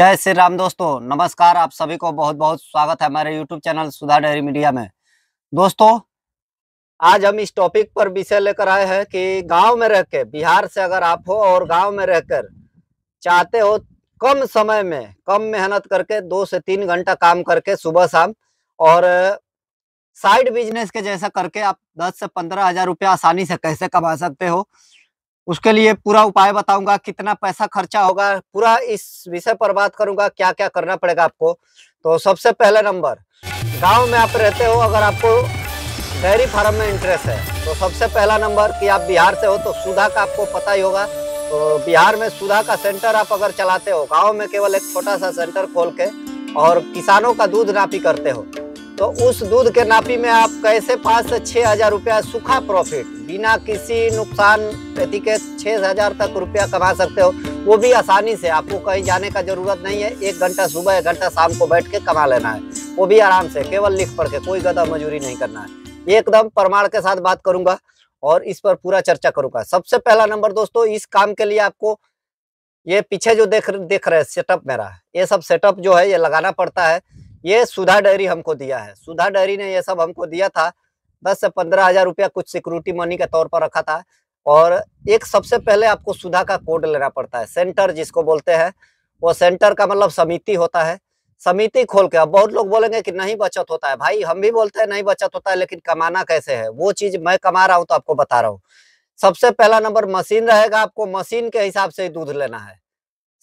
जय श्री राम दोस्तों नमस्कार आप सभी को बहुत बहुत स्वागत है हमारे YouTube channel Sudha dairy media में दोस्तों आज हम इस टॉपिक पर विषय लेकर आए हैं कि गांव में रहकर बिहार से अगर आप हो और गांव में रहकर चाहते हो कम समय में कम मेहनत करके दो से तीन घंटा काम करके सुबह शाम और साइड बिजनेस के जैसा करके आप दस से पंद्रह रुपया आसानी से कैसे कमा सकते हो उसके लिए पूरा उपाय बताऊंगा कितना पैसा खर्चा होगा पूरा इस विषय पर बात करूंगा क्या क्या करना पड़ेगा आपको तो सबसे पहला नंबर गांव में आप रहते हो अगर आपको डेयरी फार्म में इंटरेस्ट है तो सबसे पहला नंबर कि आप बिहार से हो तो सुधा का आपको पता ही होगा तो बिहार में सुधा का सेंटर आप अगर चलाते हो गाँव में केवल एक छोटा सा सेंटर खोल के और किसानों का दूध नापी करते हो तो उस दूध के नापी में आप कैसे पाँच से छः हजार रुपया सूखा प्रॉफिट बिना किसी नुकसान प्रति के छः हजार तक रुपया कमा सकते हो वो भी आसानी से आपको कहीं जाने का जरूरत नहीं है एक घंटा सुबह एक घंटा शाम को बैठ के कमा लेना है वो भी आराम से केवल लिख पढ़ के कोई गदा मजूरी नहीं करना है एकदम प्रमाण के साथ बात करूंगा और इस पर पूरा चर्चा करूंगा सबसे पहला नंबर दोस्तों इस काम के लिए आपको ये पीछे जो देख देख रहे हैं सेटअप मेरा ये सब सेटअप जो है ये लगाना पड़ता है ये सुधा डेयरी हमको दिया है सुधा डेयरी ने ये सब हमको दिया था दस से पंद्रह हजार रुपया कुछ सिक्योरिटी मनी के तौर पर रखा था और एक सबसे पहले आपको सुधा का कोड लेना पड़ता है सेंटर जिसको बोलते हैं वो सेंटर का मतलब समिति होता है समिति खोल के अब बहुत लोग बोलेंगे कि नहीं बचत होता है भाई हम भी बोलते हैं नहीं बचत होता है लेकिन कमाना कैसे है वो चीज मैं कमा रहा हूँ तो आपको बता रहा हूँ सबसे पहला नंबर मशीन रहेगा आपको मशीन के हिसाब से दूध लेना है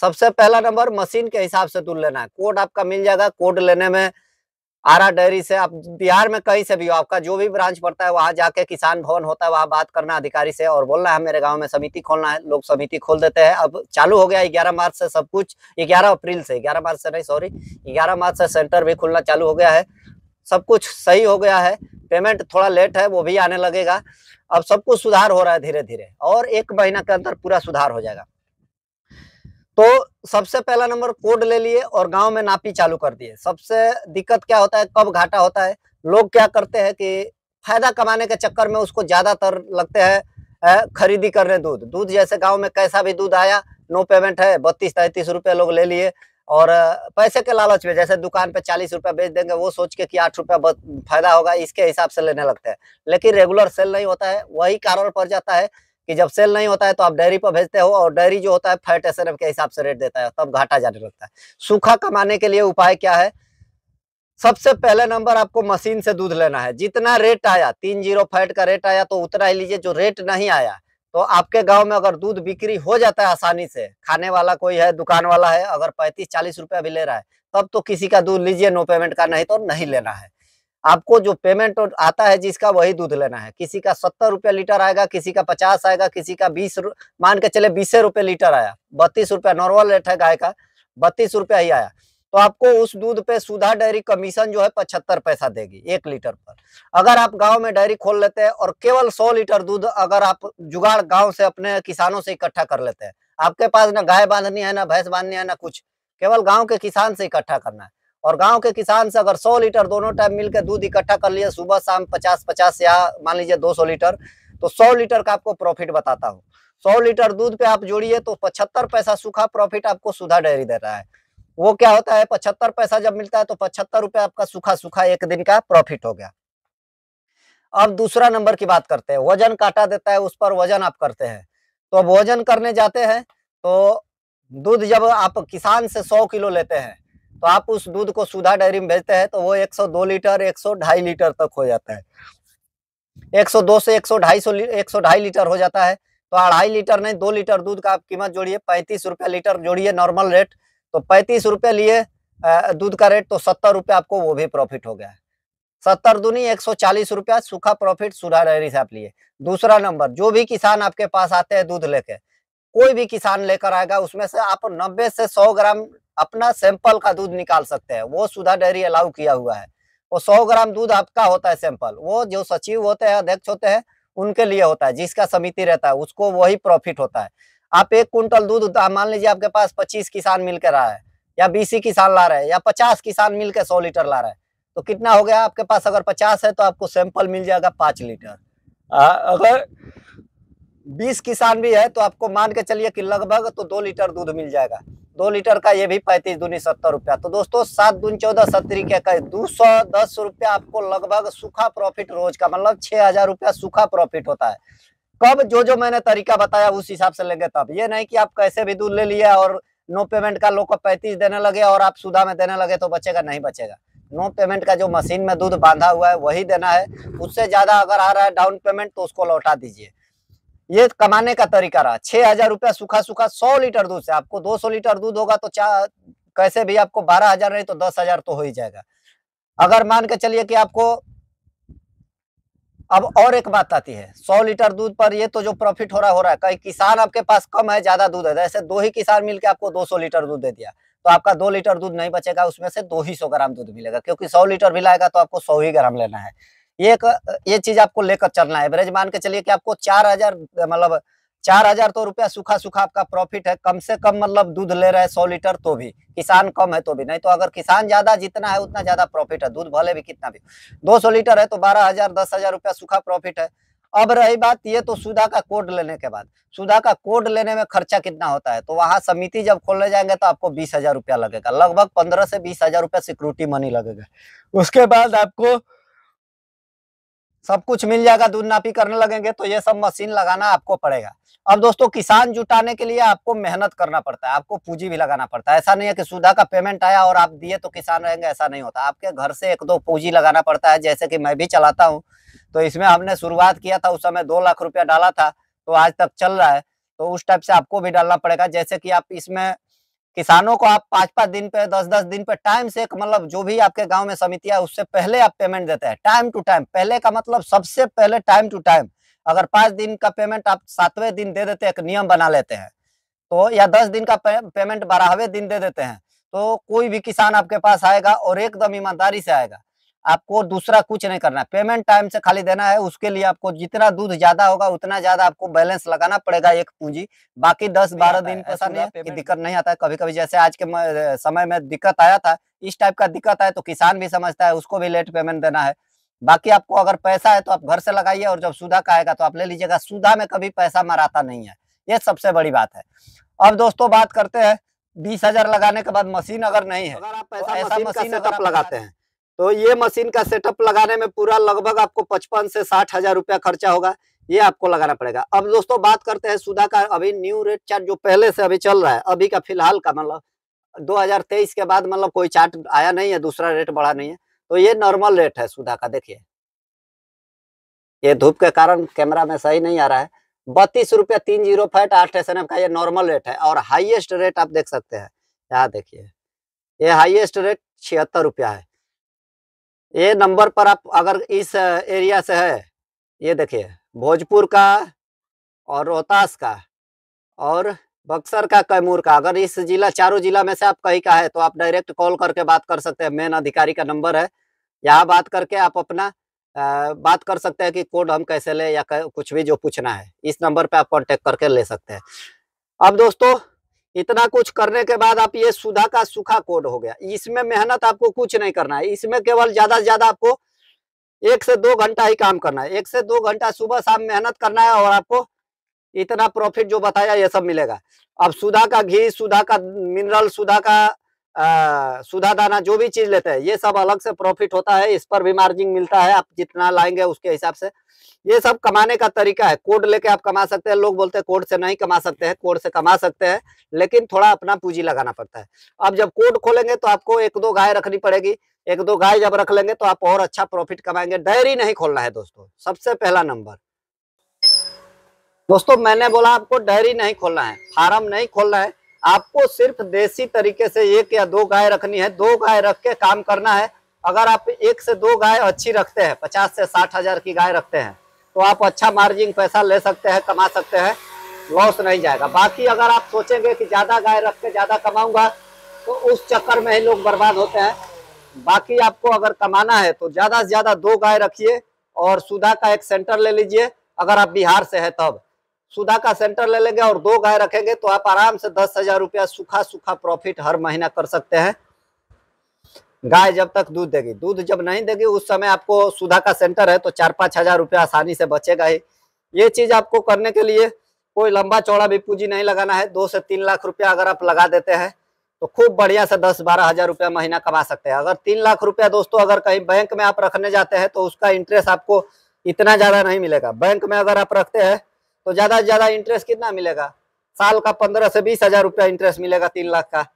सबसे पहला नंबर मशीन के हिसाब से दूध लेना है कोड आपका मिल जाएगा कोड लेने में आरा डेयरी से आप बिहार में कहीं से भी हो आपका जो भी ब्रांच पड़ता है वहां जाके किसान भवन होता है वहां बात करना अधिकारी से और बोलना है मेरे गांव में समिति खोलना है लोग समिति खोल देते हैं अब चालू हो गया ग्यारह मार्च से सब कुछ ग्यारह अप्रैल से ग्यारह मार्च से नहीं सॉरी ग्यारह मार्च से सेंटर भी खुलना चालू हो गया है सब कुछ सही हो गया है पेमेंट थोड़ा लेट है वो भी आने लगेगा अब सब कुछ सुधार हो रहा है धीरे धीरे और एक महीना के अंदर पूरा सुधार हो जाएगा तो सबसे पहला नंबर कोड ले लिए और गांव में नापी चालू कर दिए सबसे दिक्कत क्या होता है कब घाटा होता है लोग क्या करते हैं कि फायदा कमाने के चक्कर में उसको ज्यादातर लगते हैं खरीदी करने दूध दूध जैसे गांव में कैसा भी दूध आया नो पेमेंट है बत्तीस तैतीस रुपये लोग ले लिए और पैसे के लालच में जैसे दुकान पे चालीस रुपया बेच देंगे वो सोच के कि आठ रुपया फायदा होगा इसके हिसाब से लेने लगते हैं लेकिन रेगुलर सेल नहीं होता है वही कारण पड़ जाता है कि जब सेल नहीं होता है तो आप डेयरी पर भेजते हो और डेयरी जो होता है फैट एस के हिसाब से रेट देता है तब घाटा जाने लगता है सूखा कमाने के लिए उपाय क्या है सबसे पहले नंबर आपको मशीन से दूध लेना है जितना रेट आया तीन जीरो फैट का रेट आया तो उतना ही लीजिए जो रेट नहीं आया तो आपके गांव में अगर दूध बिक्री हो जाता है आसानी से खाने वाला कोई है दुकान वाला है अगर पैंतीस चालीस रुपया भी ले रहा है तब तो किसी का दूध लीजिए नो पेमेंट का नहीं तो नहीं लेना है आपको जो पेमेंट आता है जिसका वही दूध लेना है किसी का सत्तर रुपया लीटर आएगा किसी का पचास आएगा किसी का बीस मान के चले बीस रुपये लीटर आया बत्तीस रुपया नॉर्मल रेट है गाय का बत्तीस रुपया ही आया तो आपको उस दूध पे सुधा डेयरी कमीशन जो है पचहत्तर पैसा देगी एक लीटर पर अगर आप गांव में डेयरी खोल लेते हैं और केवल सौ लीटर दूध अगर आप जुगाड़ गांव से अपने किसानों से इकट्ठा कर लेते हैं आपके पास ना गाय बांधनी है ना भैंस बांधनी है ना कुछ केवल गांव के किसान से इकट्ठा करना है और गांव के किसान से अगर 100 लीटर दोनों टाइम मिलकर दूध इकट्ठा कर लिए सुबह शाम 50 50 या मान लीजिए 200 लीटर तो 100 लीटर का आपको प्रॉफिट बताता हूँ 100 लीटर दूध पे आप जोड़िए तो 75 पैसा सूखा प्रॉफिट आपको सुधा डेयरी दे रहा है वो क्या होता है पचहत्तर पैसा जब मिलता है तो पचहत्तर रुपया आपका सूखा सूखा एक दिन का प्रॉफिट हो गया अब दूसरा नंबर की बात करते हैं वजन काटा देता है उस पर वजन आप करते हैं तो अब वजन करने जाते हैं तो दूध जब आप किसान से सौ किलो लेते हैं तो आप उस दूध को सुधा डेयरी में भेजते हैं तो वो 102 लीटर 102.5 लीटर तक हो जाता है 102 से 102.5 102.5 लीटर हो जाता है तो अढ़ाई लीटर नहीं दो लीटर दूध का आप कीमत जोड़िए पैंतीस रुपया लीटर जोड़िए नॉर्मल रेट तो पैंतीस रुपये लिए दूध का रेट तो सत्तर रुपये आपको वो भी प्रॉफिट हो गया सत्तर दूनी एक सौ चालीस रुपया सूखा प्रॉफिट सुधा डेयरी से आप लिए दूसरा नंबर जो भी किसान आपके पास आते हैं दूध लेके कोई भी किसान लेकर आएगा उसमें से आप नब्बे से सौ ग्राम अपना सैंपल का दूध निकाल सकते हैं वो सुधा डेयरी अलाउ किया हुआ है वो सौ ग्राम दूध आपका होता है सैंपल वो जो सचिव होते हैं अध्यक्ष होते हैं उनके लिए होता है जिसका समिति रहता है उसको वही प्रॉफिट होता है आप एक कुंटल दूध मान लीजिए आपके पास पच्चीस किसान मिल रहा है या बीस किसान ला रहे हैं या पचास किसान मिल सौ लीटर ला रहे हैं तो कितना हो गया आपके पास अगर पचास है तो आपको सैंपल मिल जाएगा पांच लीटर आ, अगर बीस किसान भी है तो आपको मान के चलिए कि लगभग तो दो लीटर दूध मिल जाएगा दो लीटर का ये भी पैंतीस दूनी सत्तर रुपया तो दोस्तों सात दून चौदह सत्तरी क्या कहे दो सौ दस रुपया आपको लगभग सूखा प्रॉफिट रोज का मतलब छह हजार रुपया सूखा प्रॉफिट होता है कब जो जो मैंने तरीका बताया उस हिसाब से लेंगे तब ये नहीं कि आप कैसे भी दूध ले लिए और नो पेमेंट का लोग को पैंतीस देने लगे और आप सुधा में देने लगे तो बचेगा नहीं बचेगा नो पेमेंट का जो मशीन में दूध बांधा हुआ है वही देना है उससे ज्यादा अगर आ रहा है डाउन पेमेंट तो उसको लौटा दीजिए ये कमाने का तरीका रहा छह हजार रुपया सूखा सूखा सौ लीटर दूध से आपको दो सौ लीटर दूध होगा तो चार कैसे भी आपको बारह हजार नहीं तो दस हजार तो हो ही जाएगा अगर मान के चलिए कि आपको अब और एक बात आती है सौ लीटर दूध पर ये तो जो प्रॉफिट हो रहा हो रहा है कई किसान आपके पास कम है ज्यादा दूध है जैसे दो ही किसान मिलकर आपको दो सौ लीटर दूध दे दिया तो आपका दो लीटर दूध नहीं बचेगा उसमें से दो ही सौ ग्राम दूध मिलेगा क्योंकि सौ लीटर भी लाएगा तो आपको सौ ही ग्राम लेना है ये एक ये चीज आपको लेकर चलना है एवरेज मान के चलिए कि आपको चार हजार मतलब चार हजार तो रुपया सूखा सूखा आपका प्रॉफिट है कम से कम मतलब दूध ले रहे हैं सौ लीटर तो भी किसान कम है तो भी नहीं तो अगर किसान ज्यादा जितना है उतना ज्यादा प्रॉफिट है दूध भले भी कितना भी दो सौ लीटर है तो बारह हजार दस हजार रुपया सूखा प्रॉफिट है अब रही बात ये तो सुधा का कोड लेने के बाद सुधा का कोड लेने में खर्चा कितना होता है तो वहां समिति जब खोलने जाएंगे तो आपको बीस हजार रुपया लगेगा लगभग पंद्रह से बीस हजार रुपया सिक्योरिटी मनी लगेगा उसके बाद आपको सब कुछ मिल जाएगा दूध नापी करने लगेंगे तो ये सब मशीन लगाना आपको पड़ेगा अब दोस्तों किसान जुटाने के लिए आपको मेहनत करना पड़ता है आपको पूंजी भी लगाना पड़ता है ऐसा नहीं है कि सुधा का पेमेंट आया और आप दिए तो किसान रहेंगे ऐसा नहीं होता आपके घर से एक दो पूंजी लगाना पड़ता है जैसे कि मैं भी चलाता हूँ तो इसमें हमने शुरुआत किया था उस समय दो लाख रुपया डाला था तो आज तक चल रहा है तो उस टाइप से आपको भी डालना पड़ेगा जैसे कि आप इसमें किसानों को आप पांच पांच दिन पे दस दस दिन पे टाइम से मतलब जो भी आपके गांव में समिति है उससे पहले आप पेमेंट देते हैं टाइम टू टाइम पहले का मतलब सबसे पहले टाइम टू टाइम अगर पांच दिन का पेमेंट आप सातवें दिन दे देते हैं एक नियम बना लेते हैं तो या दस दिन का पे, पेमेंट बारहवें दिन दे देते हैं तो कोई भी किसान आपके पास आएगा और एकदम ईमानदारी से आएगा आपको दूसरा कुछ नहीं करना पेमेंट टाइम से खाली देना है उसके लिए आपको जितना दूध ज्यादा होगा उतना ज्यादा आपको बैलेंस लगाना पड़ेगा एक पूंजी बाकी दस बारह दिन पैसा नहीं है दिक्कत नहीं आता है कभी कभी जैसे आज के समय में दिक्कत आया था इस टाइप का दिक्कत आया तो किसान भी समझता है उसको भी लेट पेमेंट देना है बाकी आपको अगर पैसा है तो आप घर से लगाइए और जब सुधा का आएगा तो आप ले लीजिएगा सुधा में कभी पैसा मराता नहीं है ये सबसे बड़ी बात है अब दोस्तों बात करते हैं बीस हजार लगाने के बाद मशीन अगर नहीं है अगर आप तो पैसा तो ऐसा मशीन, मशीन, मशीन, आप लगाते हैं तो ये मशीन का सेटअप लगाने में पूरा लगभग आपको पचपन से साठ हजार रुपया खर्चा होगा ये आपको लगाना पड़ेगा अब दोस्तों बात करते हैं सुधा का अभी न्यू रेट चार्ट जो पहले से अभी चल रहा है अभी का फिलहाल का मतलब 2023 के बाद मतलब कोई चार्ट आया नहीं है दूसरा रेट बढ़ा नहीं है तो ये नॉर्मल रेट है सुधा का देखिए ये धूप के कारण कैमरा में सही नहीं आ रहा है बत्तीस रुपया तीन जीरो फाइट आठ एस का ये नॉर्मल रेट है और हाईएस्ट रेट आप देख सकते हैं यहाँ देखिए ये हाईएस्ट रेट छिहत्तर रुपया है ये नंबर पर आप अगर इस एरिया से है ये देखिए भोजपुर का और रोहतास का और बक्सर का कैमूर का अगर इस जिला चारों जिला में से आप कहीं का है तो आप डायरेक्ट कॉल करके बात कर सकते हैं मेन अधिकारी का नंबर है यहाँ बात करके आप अपना आ, बात कर सकते हैं कि कोड हम कैसे ले या कुछ भी जो पूछना है इस नंबर पे आप कॉन्टेक्ट करके ले सकते हैं अब दोस्तों इतना कुछ करने के बाद आप ये सुधा का सूखा कोड हो गया इसमें मेहनत आपको कुछ नहीं करना है इसमें केवल ज्यादा से ज्यादा आपको एक से दो घंटा ही काम करना है एक से दो घंटा सुबह शाम मेहनत करना है और आपको इतना प्रॉफिट जो बताया ये सब मिलेगा अब सुधा का घी सुधा का मिनरल सुधा का सुधा दाना जो भी चीज लेते हैं ये सब अलग से प्रॉफिट होता है इस पर भी मार्जिन मिलता है आप जितना लाएंगे उसके हिसाब से ये सब कमाने का तरीका है कोड लेके आप कमा सकते हैं लोग बोलते हैं कोड से नहीं कमा सकते हैं कोड से कमा सकते हैं लेकिन थोड़ा अपना पूंजी लगाना पड़ता है अब जब कोड खोलेंगे तो आपको एक दो गाय रखनी पड़ेगी एक दो गाय जब रख लेंगे तो आप और अच्छा प्रॉफिट कमाएंगे डायरी नहीं खोलना है दोस्तों सबसे पहला नंबर दोस्तों मैंने बोला आपको डायरी नहीं खोलना है फार्म नहीं खोलना है आपको सिर्फ देसी तरीके से एक या दो गाय रखनी है दो गाय रख के काम करना है अगर आप एक से दो गाय अच्छी रखते हैं पचास से साठ हजार की गाय रखते हैं तो आप अच्छा मार्जिन पैसा ले सकते हैं कमा सकते हैं लॉस नहीं जाएगा बाकी अगर आप सोचेंगे कि ज़्यादा गाय रख के ज़्यादा कमाऊंगा तो उस चक्कर में ही लोग बर्बाद होते हैं बाकी आपको अगर कमाना है तो ज़्यादा से ज़्यादा दो गाय रखिए और सुधा का एक सेंटर ले लीजिए अगर आप बिहार से है तब सुधा का सेंटर ले लेंगे और दो गाय रखेंगे तो आप आराम से दस हजार रुपया सूखा सूखा प्रॉफिट हर महीना कर सकते हैं गाय जब तक दूध देगी दूध जब नहीं देगी उस समय आपको सुधा का सेंटर है तो चार पाँच हजार रुपया आसानी से बचेगा ही ये चीज आपको करने के लिए कोई लंबा चौड़ा भी पूंजी नहीं लगाना है दो से तीन लाख रुपया अगर आप लगा देते हैं तो खूब बढ़िया से दस बारह हजार रुपया महीना कमा सकते हैं अगर तीन लाख रुपया दोस्तों अगर कहीं बैंक में आप रखने जाते हैं तो उसका इंटरेस्ट आपको इतना ज्यादा नहीं मिलेगा बैंक में अगर आप रखते हैं तो ज्यादा से ज्यादा इंटरेस्ट कितना मिलेगा साल का पंद्रह से बीस हजार रुपया इंटरेस्ट मिलेगा तीन लाख का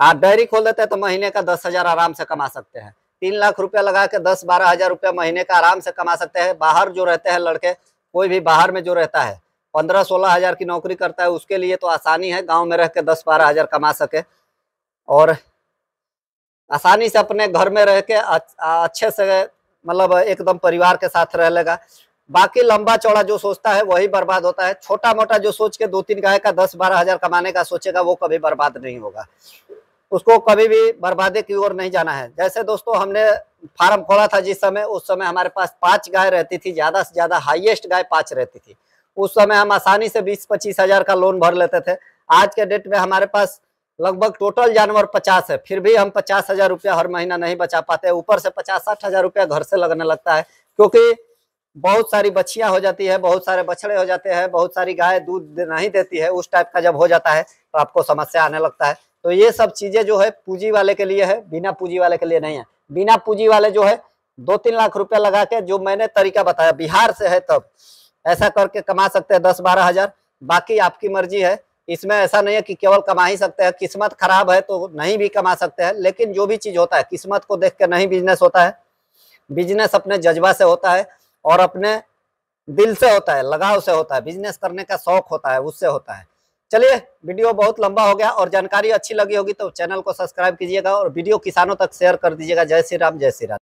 आप डायरी खोल देते हैं तो महीने का दस हजार आराम से कमा सकते हैं तीन लाख रुपया लगा के दस बारह हजार रुपया महीने का आराम से कमा सकते हैं बाहर जो रहते हैं लड़के कोई भी बाहर में जो रहता है पंद्रह सोलह हजार की नौकरी करता है उसके लिए तो आसानी है गांव में रह के दस बारह हजार कमा सके और आसानी से अपने घर में रह के अच्छे से मतलब एकदम परिवार के साथ रह लेगा बाकी लंबा चौड़ा जो सोचता है वही बर्बाद होता है छोटा मोटा जो सोच के दो तीन गाय का दस बारह हजार कमाने का सोचेगा वो कभी बर्बाद नहीं होगा उसको कभी भी बर्बादी की ओर नहीं जाना है जैसे दोस्तों हमने फार्म खोला था जिस समय उस समय हमारे पास पांच गाय रहती थी ज्यादा से ज्यादा हाइएस्ट गाय पांच रहती थी उस समय हम आसानी से बीस पच्चीस हजार का लोन भर लेते थे आज के डेट में हमारे पास लगभग टोटल जानवर पचास है फिर भी हम पचास हजार रुपया हर महीना नहीं बचा पाते ऊपर से पचास साठ हजार रुपया घर से लगने लगता है क्योंकि बहुत सारी बच्चियां हो जाती है बहुत सारे बछड़े हो जाते हैं बहुत सारी गाय दूध नहीं देती है उस टाइप का जब हो जाता है तो आपको समस्या आने लगता है तो ये सब चीजें जो है पूंजी वाले के लिए है बिना पूंजी वाले के लिए नहीं है बिना पूंजी वाले जो है दो तीन लाख रुपया लगा के जो मैंने तरीका बताया बिहार से है तब ऐसा करके कमा सकते हैं दस बारह हजार बाकी आपकी मर्जी है इसमें ऐसा नहीं है कि केवल कमा ही सकते हैं किस्मत खराब है तो नहीं भी कमा सकते हैं लेकिन जो भी चीज होता है किस्मत को देख के नहीं बिजनेस होता है बिजनेस अपने जज्बा से होता है और अपने दिल से होता है लगाव से होता है बिजनेस करने का शौक होता है उससे होता है चलिए वीडियो बहुत लंबा हो गया और जानकारी अच्छी लगी होगी तो चैनल को सब्सक्राइब कीजिएगा और वीडियो किसानों तक शेयर कर दीजिएगा जय श्री राम जय श्री राम